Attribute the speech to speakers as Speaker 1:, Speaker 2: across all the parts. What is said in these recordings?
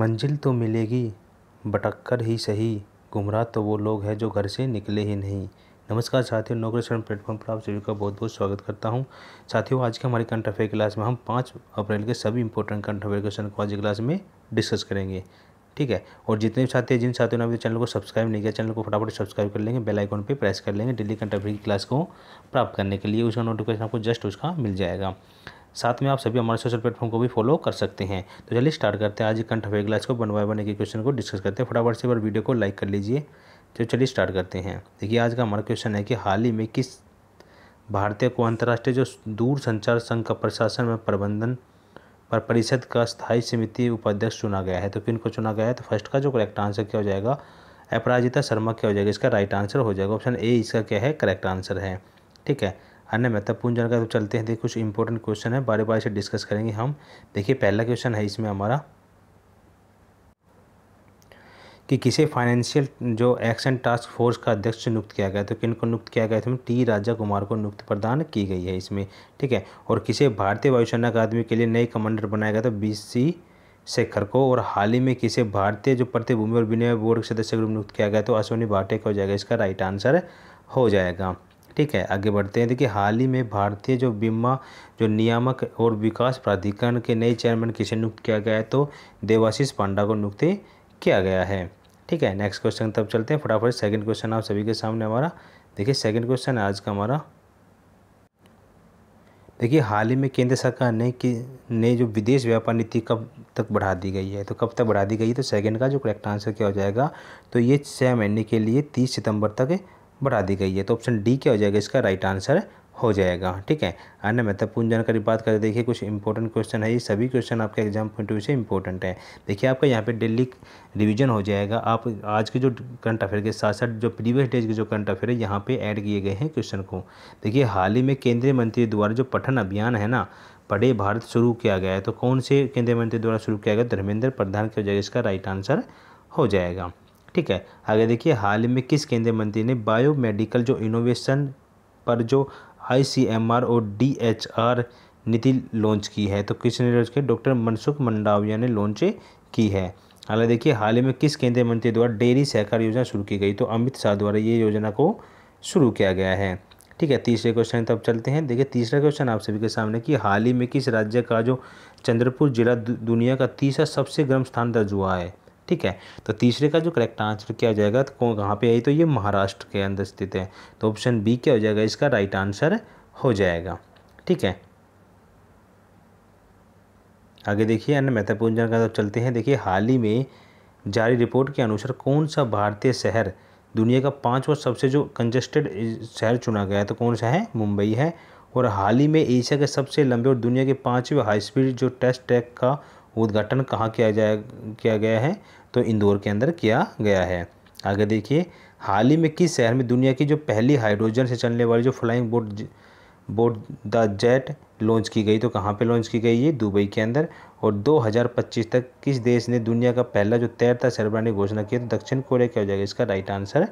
Speaker 1: मंजिल तो मिलेगी भटक ही सही गुमराह तो वो लोग हैं जो घर से निकले ही नहीं नमस्कार साथियों नौकरी शरण प्लेटफॉर्म पर आप सभी का बहुत बहुत स्वागत करता हूं साथियों आज के हमारे कंट अफेयर क्लास में हम पाँच अप्रैल के सभी इंपॉर्टेंट कंट अफेयर क्वेश्चन को आज क्लास में डिस्कस करेंगे ठीक है और जितने भी साथी जिन साथियों ने अभी चैनल को सब्सक्राइब नहीं किया चैनल को फटाफट सब्सक्राइब कर लेंगे बेल आइकॉन प्रेस कर लेंगे डेली अफेयर की क्लास को प्राप्त करने के लिए उसका नोटिफिकेशन आपको जस्ट उसका मिल जाएगा साथ में आप सभी हमारे सोशल प्लेटफॉर्म को भी फॉलो कर सकते हैं तो चलिए स्टार्ट करते हैं आज कंठ वे ग्लास को बनवाए बने के क्वेश्चन को डिस्कस करते हैं फटाफट से बार वीडियो को लाइक कर लीजिए तो चलिए स्टार्ट करते हैं देखिए आज का हमारा क्वेश्चन है कि हाल ही में किस भारतीय को अंतर्राष्ट्रीय जो दूर संचार संघ का प्रशासन में प्रबंधन पर परिषद का स्थायी समिति उपाध्यक्ष चुना गया है तो किन को चुना गया है तो फर्स्ट का जो करेक्ट आंसर क्या हो जाएगा अपराजिता शर्मा क्या हो जाएगा इसका राइट आंसर हो जाएगा ऑप्शन ए इसका क्या है करेक्ट आंसर है ठीक है अन्य महत्वपूर्ण जानकारी तो चलते हैं देखिए कुछ इंपॉर्टेंट क्वेश्चन है बारे बारे से डिस्कस करेंगे हम देखिए पहला क्वेश्चन है इसमें हमारा कि किसे फाइनेंशियल जो एक्शन टास्क फोर्स का अध्यक्ष नियुक्त किया गया तो किन को नियुक्त किया गया इसमें टी राजा कुमार को नियुक्त प्रदान की गई है इसमें ठीक है और किसे भारतीय वायुसेना अकादमी के लिए नए कमांडर बनाया गया तो बी सी शेखर को और हाल ही में किसे भारतीय जो प्रतिभूमि और विनिमय बोर्ड के सदस्य के रूप नियुक्त किया गया तो अश्विनी भाटे का हो जाएगा इसका राइट आंसर हो जाएगा ठीक है आगे बढ़ते हैं देखिए हाल ही में भारतीय जो बीमा जो नियामक और विकास प्राधिकरण के नए चेयरमैन किसे नियुक्त किया गया है तो देवाशीष पांडा को नियुक्ति किया गया है ठीक है नेक्स्ट क्वेश्चन तब चलते हैं फटाफट सेकेंड क्वेश्चन आप सभी के सामने हमारा देखिए सेकेंड क्वेश्चन है आज का हमारा देखिए हाल ही में केंद्र सरकार ने कि ने जो विदेश व्यापार नीति कब तक बढ़ा दी गई है तो कब तक बढ़ा दी गई है तो सेकंड का जो करेक्ट आंसर क्या हो जाएगा तो ये छः महीने के लिए तीस सितंबर तक बढ़ा दी गई है तो ऑप्शन डी क्या हो जाएगा इसका राइट आंसर हो जाएगा ठीक है अन्य महत्वपूर्ण जानकारी बात करें देखिए कुछ इंपॉर्टेंट क्वेश्चन है ये सभी क्वेश्चन आपके एग्जाम पॉइंट ऑफ व्यू से इंपॉर्टेंट है देखिए आपका यहाँ पे डेली रिवीजन हो जाएगा आप आज के जो करंट अफेयर के साथ साथ जो प्रीवियस डेज के जो करंट अफेयर है यहाँ पे ऐड किए गए हैं क्वेश्चन को देखिए हाल ही में केंद्रीय मंत्री द्वारा जो पठन अभियान है ना पढ़े भारत शुरू किया गया है तो कौन से केंद्रीय मंत्री द्वारा शुरू किया गया धर्मेंद्र प्रधान की हो जाएगा इसका राइट आंसर हो जाएगा ठीक है आगे देखिए हाल ही में किस केंद्रीय मंत्री ने बायोमेडिकल जो इनोवेशन पर जो आई सी एम आर और डी एच आर नीति लॉन्च की है तो ने लॉन्च की डॉक्टर मनसुख मंडाविया ने लॉन्च की है हालांकि देखिए हाल ही में किस केंद्रीय मंत्री द्वारा डेयरी सहकार योजना शुरू की गई तो अमित शाह द्वारा ये योजना को शुरू किया गया है ठीक है तीसरे क्वेश्चन तब चलते हैं देखिए तीसरा क्वेश्चन आप सभी के सामने कि हाल ही में किस राज्य का जो चंद्रपुर जिला दुनिया का तीसरा सबसे गर्म स्थान दर्ज हुआ है ठीक है तो तीसरे का जो करेक्ट आंसर क्या हो जाएगा तो कहाँ पे आई तो ये महाराष्ट्र के अंदर स्थित है तो ऑप्शन बी क्या हो जाएगा इसका राइट आंसर हो जाएगा ठीक है आगे देखिए अन्य महत्वपूर्ण जानकारी तो चलते हैं देखिए हाल ही में जारी रिपोर्ट के अनुसार कौन सा भारतीय शहर दुनिया का पाँचवा सबसे जो कंजेस्टेड शहर चुना गया तो कौन सा है मुंबई है और हाल ही में एशिया के सबसे लंबे और दुनिया के पाँचवें हाई स्पीड जो टेस्ट ट्रैक का उद्घाटन कहाँ किया जाए किया गया है तो इंदौर के अंदर किया गया है आगे देखिए हाल ही में किस शहर में दुनिया की जो पहली हाइड्रोजन से चलने वाली जो flying boat boat the jet launch की गई तो कहाँ पे लॉन्च की गई है दुबई के अंदर और 2025 तक किस देश ने दुनिया का पहला जो तैरता सरबरा ने घोषणा किया तो दक्षिण कोरिया क्या हो जाएगा इसका राइट आंसर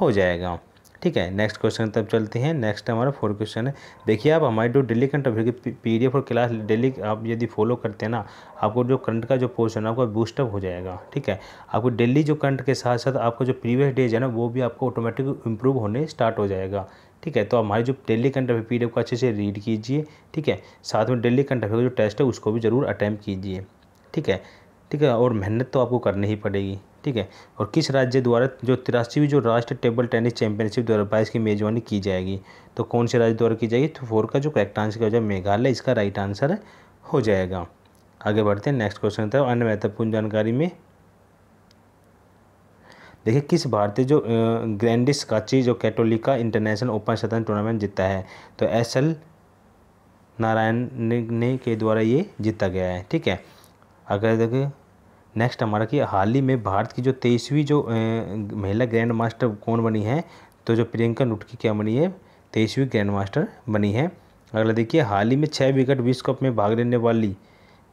Speaker 1: हो जाएगा ठीक है नेक्स्ट क्वेश्चन तब चलते हैं नेक्स्ट हमारा फोर क्वेश्चन है देखिए आप हमारे जो डेली करंट अफेयर की एफ और क्लास डेली आप यदि फॉलो करते हैं ना आपको जो करंट का जो पोर्शन है आपका बूस्टअप हो जाएगा ठीक है आपको डेली जो करंट के साथ साथ आपका जो प्रीवियस डेज है ना वो भी आपको ऑटोमेटिक इम्प्रूव होने स्टार्ट हो जाएगा ठीक है तो हमारे जो डेली करंट अफेयर एफ को अच्छे से रीड कीजिए ठीक है साथ में डेली करंट अफेयर का जो टेस्ट है उसको भी ज़रूर अटैम्प्ट कीजिए ठीक है ठीक है और मेहनत तो आपको करनी ही पड़ेगी ठीक है और किस राज्य द्वारा जो तिरासीवीं जो राष्ट्रीय टेबल टेनिस चैंपियनशिप दो हज़ार की मेजबानी की जाएगी तो कौन से राज्य द्वारा की जाएगी तो फोर का जो करेक्ट आंसर हो जाए मेघालय इसका राइट आंसर हो जाएगा आगे बढ़ते हैं नेक्स्ट क्वेश्चन था अन्य महत्वपूर्ण जानकारी में देखिए किस भारतीय जो ग्रैंडिस काची जो कैटोलिका इंटरनेशनल ओपन शतरंज टूर्नामेंट जीता है तो एस एल नारायण ने, ने के द्वारा ये जीता गया है ठीक है अगर देखिए नेक्स्ट हमारा कि हाल ही में भारत की जो तेईसवीं जो महिला ग्रैंड मास्टर कौन बनी है तो जो प्रियंका नुटकी क्या बनी है तेईसवीं ग्रैंड मास्टर बनी है अगला देखिए हाल ही में छः विकेट विश्व कप में भाग लेने वाली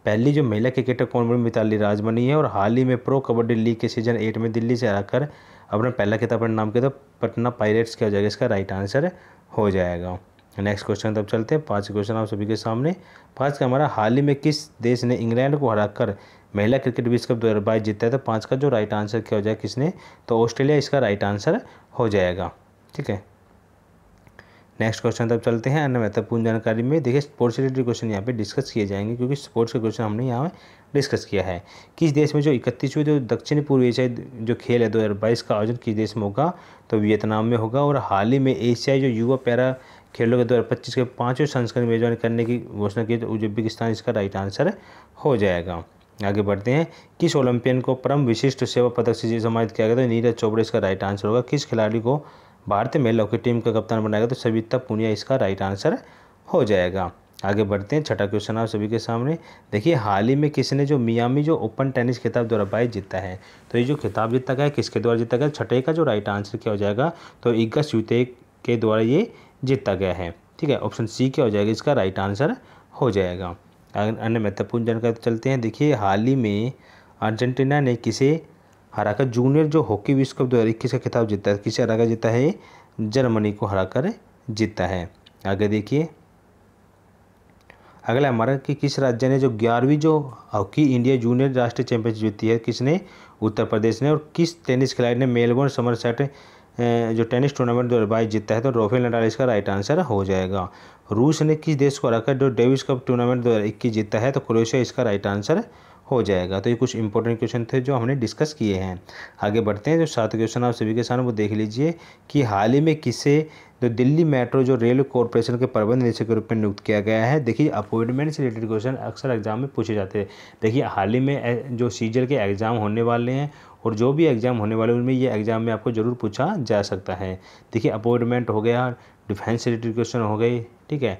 Speaker 1: पहली जो महिला क्रिकेटर कौन बनी मिताली राज बनी है और हाल ही में प्रो कबड्डी लीग के सीजन एट में दिल्ली से आकर अपना पहला किताब अपने नाम किया था पटना पायरेट्स क्या हो जाएगा इसका राइट आंसर हो जाएगा नेक्स्ट क्वेश्चन तब चलते हैं पांच क्वेश्चन आप सभी के सामने पांच का हमारा हाल ही में किस देश ने इंग्लैंड को हराकर महिला क्रिकेट विश्व कप दो जीता है तो पाँच का जो राइट आंसर क्या हो जाए किसने तो ऑस्ट्रेलिया इसका राइट आंसर हो जाएगा ठीक है नेक्स्ट क्वेश्चन तब चलते हैं अन्य महत्वपूर्ण जानकारी में देखिए स्पोर्ट्स रिलेटेड क्वेश्चन यहाँ पे डिस्कस किए जाएंगे क्योंकि स्पोर्ट्स के क्वेश्चन हमने यहाँ डिस्कस किया है किस देश में जो इकतीसवें जो दक्षिण पूर्व एशियाई जो खेल है दो हज़ार बाईस का आयोजन किस देश में होगा तो वियतनाम में होगा और हाल ही में एशियाई जो युवा पैरा खेलों के दो हज़ार पच्चीस के पाँचवें संस्करण मेजबान करने की घोषणा की तो उज्बेकिस्तान इसका राइट आंसर हो जाएगा आगे बढ़ते हैं किस ओलंपियन को परम विशिष्ट सेवा पदक से सम्मानित किया गया तो नीरज चोपड़ा इसका राइट आंसर होगा किस खिलाड़ी को भारतीय महिलाओं की टीम का कप्तान बनाया गया तो सविता पुनिया इसका राइट आंसर हो जाएगा आगे बढ़ते हैं छठा क्वेश्चन आप सभी के सामने देखिए हाल ही में किसने जो मियामी जो ओपन टेनिस खिताब द्वारा हज़ार जीता है तो ये जो खिताब जीता गया किसके द्वारा जीता गया छठे का जो राइट आंसर क्या हो जाएगा तो इग्गस युते के द्वारा ये जीता गया है ठीक है ऑप्शन सी क्या हो जाएगा इसका राइट आंसर हो जाएगा अन्य महत्वपूर्ण जानकारी तो चलते हैं देखिए हाल ही में अर्जेंटीना ने किसे हराकर जूनियर जो हॉकी विश्व कप दो हज़ार इक्कीस का खिताब जीता है किसे हराकर जीता है जर्मनी को हराकर जीता है आगे देखिए अगला हमारा कि किस राज्य ने जो ग्यारहवीं जो हॉकी इंडिया जूनियर राष्ट्रीय चैंपियनशिप जीती है किसने उत्तर प्रदेश ने और किस टेनिस खिलाड़ी ने मेलबोर्न समरसेट जो टेनिस टूर्नामेंट दो हज़ार जीतता है तो रोफेल नडाल इसका राइट आंसर हो जाएगा रूस ने किस देश को रखा जो डेविस कप टूर्नामेंट दो हज़ार इक्कीस जीता है तो क्रोएशिया इसका राइट आंसर हो जाएगा तो ये कुछ इंपॉर्टेंट क्वेश्चन थे जो हमने डिस्कस किए हैं आगे बढ़ते हैं जो सात क्वेश्चन आप सभी के सामने वो देख लीजिए कि हाल ही में किसे तो दिल्ली मेट्रो जो रेल कॉरपोरेशन के प्रबंध निदेशक के रूप में नियुक्त किया गया है देखिए अपॉइंटमेंट से रिलेटेड क्वेश्चन अक्सर एग्जाम में पूछे जाते हैं देखिए हाल ही में जो सीजर के एग्ज़ाम होने वाले हैं और जो भी एग्ज़ाम होने वाले उनमें ये एग्ज़ाम में आपको ज़रूर पूछा जा सकता है देखिए अपॉइंटमेंट हो गया डिफेंस रिलेटेड क्वेश्चन हो गई ठीक है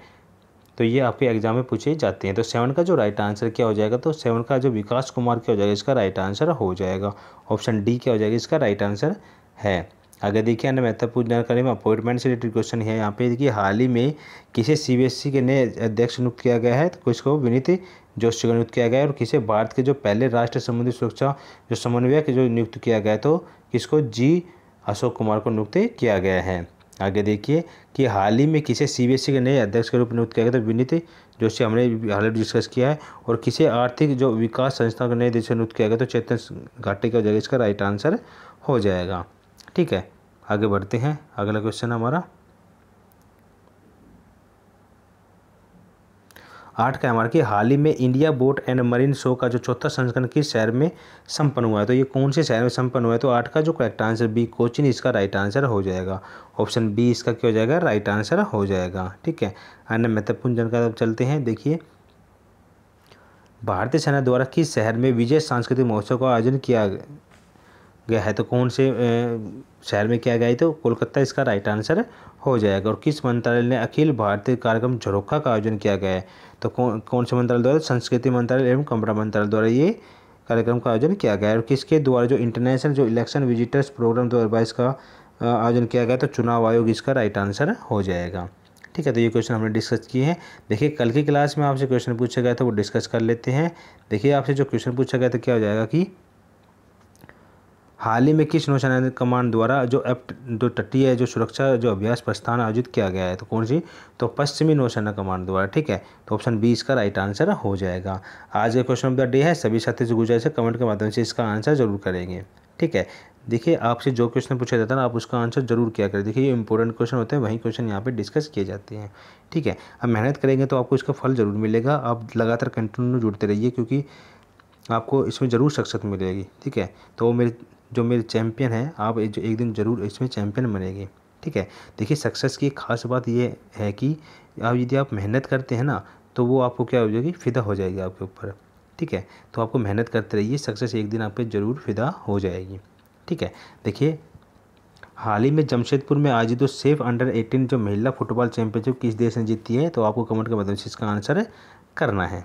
Speaker 1: तो ये आपके एग्जाम में पूछे जाते हैं तो सेवन का जो राइट आंसर क्या हो जाएगा तो सेवन का जो विकास कुमार क्या हो जाएगा इसका राइट आंसर हो जाएगा ऑप्शन डी क्या हो जाएगा इसका राइट आंसर है आगे देखिए अन्य महत्वपूर्ण जानकारी में अपॉइंटमेंट से रिलेटेड क्वेश्चन है यहाँ पे देखिए हाल ही में किसे सीबीएसई e के नए अध्यक्ष नियुक्त किया गया है तो किसको विनीत जोशी को नियुक्त किया गया है और किसे भारत के जो पहले राष्ट्र संबंधी सुरक्षा जो समन्वयक जो नियुक्त किया गया तो किसको जी अशोक कुमार को नियुक्त किया गया है आगे देखिए कि हाल ही में किसे सी e के नए अध्यक्ष के रूप में नियुक्त किया गया था तो विनीत जोशी हमने हाल डिस्कस किया है और किसे आर्थिक जो विकास संस्था का नए अध्यक्ष नियुक्त किया गया तो चेतन घाटे का जगह इसका राइट आंसर हो जाएगा ठीक है आगे बढ़ते हैं अगला क्वेश्चन हमारा आठ का हमारा कि हाल ही में India boat and marine show का जो चौथा संस्करण किस शहर में संपन्न हुआ है तो ये कौन से शहर में संपन्न हुआ है तो आठ का जो करेक्ट आंसर बी कोचिन इसका राइट आंसर हो जाएगा ऑप्शन बी इसका क्या हो जाएगा राइट आंसर हो जाएगा ठीक है अन्य महत्वपूर्ण जानकारी अब चलते हैं देखिए भारतीय सेना द्वारा किस शहर में विजय सांस्कृतिक महोत्सव का आयोजन किया गया है तो कौन से शहर में किया गया है तो कोलकाता इसका राइट आंसर हो जाएगा और किस मंत्रालय ने अखिल भारतीय कार्यक्रम झरोखा का आयोजन किया गया है तो कौन कौन से मंत्रालय द्वारा संस्कृति मंत्रालय एवं कमरा मंत्रालय द्वारा ये कार्यक्रम का आयोजन किया गया और किसके द्वारा जो इंटरनेशनल जो इलेक्शन विजिटर्स प्रोग्राम दो का आयोजन किया गया तो चुनाव आयोग इसका राइट आंसर हो जाएगा ठीक है तो ये क्वेश्चन हमने डिस्कस किए हैं देखिए कल की क्लास में आपसे क्वेश्चन पूछा गया था वो डिस्कस कर लेते हैं देखिए आपसे जो क्वेश्चन पूछा गया था क्या हो जाएगा कि हाल ही में किस नौसेना कमांड द्वारा जो एफ जो है जो सुरक्षा जो अभ्यास प्रस्थान आयोजित किया गया है तो कौन सी तो पश्चिमी नौसेना कमांड द्वारा ठीक है तो ऑप्शन बी इसका राइट आंसर हो जाएगा आज का क्वेश्चन ऑफ द डे है सभी साथी से गुजर से कमेंट के माध्यम से इसका आंसर जरूर करेंगे ठीक है देखिए आपसे जो क्वेश्चन पूछा जाता है ना आप उसका आंसर जरूर किया करें देखिए ये इंपॉर्टेंट क्वेश्चन होते हैं वही क्वेश्चन यहाँ पे डिस्कस किए जाते हैं ठीक है अब मेहनत करेंगे तो आपको इसका फल ज़रूर मिलेगा आप लगातार कंटिन्यू जुड़ते रहिए क्योंकि आपको इसमें ज़रूर सक्सेस मिलेगी ठीक है तो मेरे जो मेरे चैम्पियन हैं आप जो एक दिन ज़रूर इसमें चैम्पियन बनेंगे ठीक है देखिए सक्सेस की ख़ास बात ये है कि आप यदि आप मेहनत करते हैं ना तो वो आपको क्या हो जाएगी फ़िदा हो जाएगी आपके ऊपर ठीक है तो आपको मेहनत करते रहिए सक्सेस एक दिन आप पे ज़रूर फ़िदा हो जाएगी ठीक है देखिए हाल ही में जमशेदपुर में आज तो सेफ अंडर 18 जो महिला फुटबॉल चैंपियनशिप किस देश ने जीती है तो आपको कमेंट के माध्यम से इसका आंसर करना है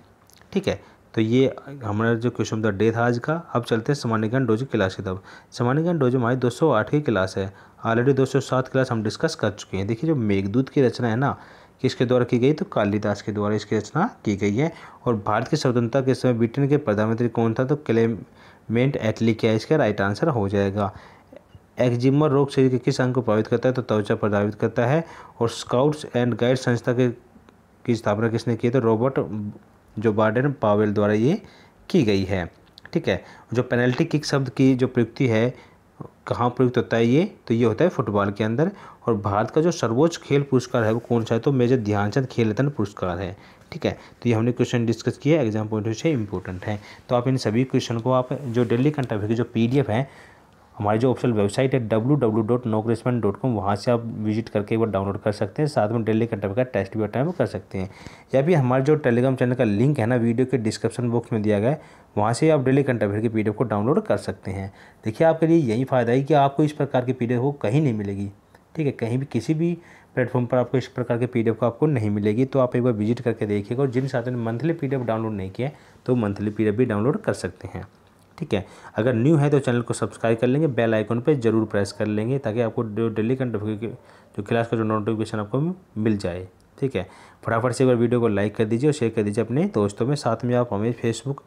Speaker 1: ठीक है तो ये हमारा जो क्वेश्चन था डे था आज का अब चलते हैं सामान्यज्ञान डोजो क्लास की तरफ सामान्यज्ञान डोजो हमारी दो सौ आठवीं क्लास है ऑलरेडी दो सौ सात क्लास हम डिस्कस कर चुके हैं देखिए जो मेघदूत की रचना है ना किसके द्वारा की गई तो कालिदास के द्वारा इसकी रचना की गई है और भारत की स्वतंत्रता के समय ब्रिटेन के प्रधानमंत्री कौन था तो क्लेमेंट एटली क्या इसका राइट आंसर हो जाएगा एक्जिमर रोग शरीर के किस अंग को प्रभावित करता है तो त्वचा प्रभावित करता है और स्काउट्स एंड गाइड संस्था के की स्थापना किसने की है तो रॉबर्ट जो बार्डन पावेल द्वारा ये की गई है ठीक है जो पेनल्टी किक शब्द की जो प्रयुक्ति है कहाँ प्रयुक्त होता है ये तो ये होता है फुटबॉल के अंदर और भारत का जो सर्वोच्च खेल पुरस्कार है वो कौन सा है तो मेजर ध्यानचंद खेल रत्न पुरस्कार है ठीक है तो ये हमने क्वेश्चन डिस्कस किया एग्जाम पॉइंट से इंपॉर्टेंट है तो आप इन सभी क्वेश्चन को आप जो डेली कंटेम्प्रेरी की जो पी है हमारी जो ऑफिशियल वेबसाइट है डब्लू डब्ल्यू डॉट नौकरिस्मेंट डॉट कॉम वहाँ से आप विजिट करके एक बार डाउनलोड कर सकते हैं साथ में डेली कंटेप का टेस्ट भी अटैम्प कर सकते हैं या फिर हमारे जो टेलीग्राम चैनल का लिंक है ना वीडियो के डिस्क्रिप्शन बॉक्स में दिया गया है वहाँ से आप डेली कंटेप की पी को डाउनलोड कर सकते हैं देखिए आपके लिए यही फ़ायदा है कि आपको इस प्रकार की पी को कहीं नहीं मिलेगी ठीक है कहीं भी किसी भी प्लेटफॉर्म पर आपको इस प्रकार के पी को आपको नहीं मिलेगी तो आप एक बार विजिट करके देखिएगा और जिन साथियों ने मंथली पीडीएफ डाउनलोड नहीं किया तो मंथली पी भी डाउनलोड कर सकते हैं ठीक है अगर न्यू है तो चैनल को सब्सक्राइब कर लेंगे बेल आइकन पर जरूर प्रेस कर लेंगे ताकि आपको डेली का जो क्लास का जो नोटिफिकेशन आपको मिल जाए ठीक है फटाफट से एक बार वीडियो को लाइक कर दीजिए और शेयर कर दीजिए अपने दोस्तों में साथ में आप हमें फेसबुक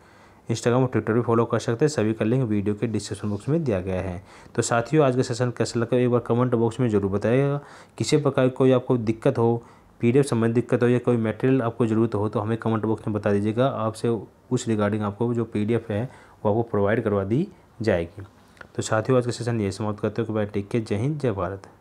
Speaker 1: इंस्टाग्राम और ट्विटर भी फॉलो कर सकते हैं सभी का लिंक वीडियो के डिस्क्रिप्शन बॉक्स में दिया गया है तो साथियों आज का सेशन कैसा लगा एक बार कमेंट बॉक्स में जरूर बताइएगा किसी प्रकार की कोई आपको दिक्कत हो पीडीएफ संबंधी दिक्कत हो या कोई मटेरियल आपको ज़रूरत हो तो हमें कमेंट बॉक्स में बता दीजिएगा आपसे उस रिगार्डिंग आपको जो पीडीएफ है वो आपको प्रोवाइड करवा दी जाएगी तो साथियों आज का सेशन ये समाप्त करते हो कि भाई टेक के जय हिंद जय भारत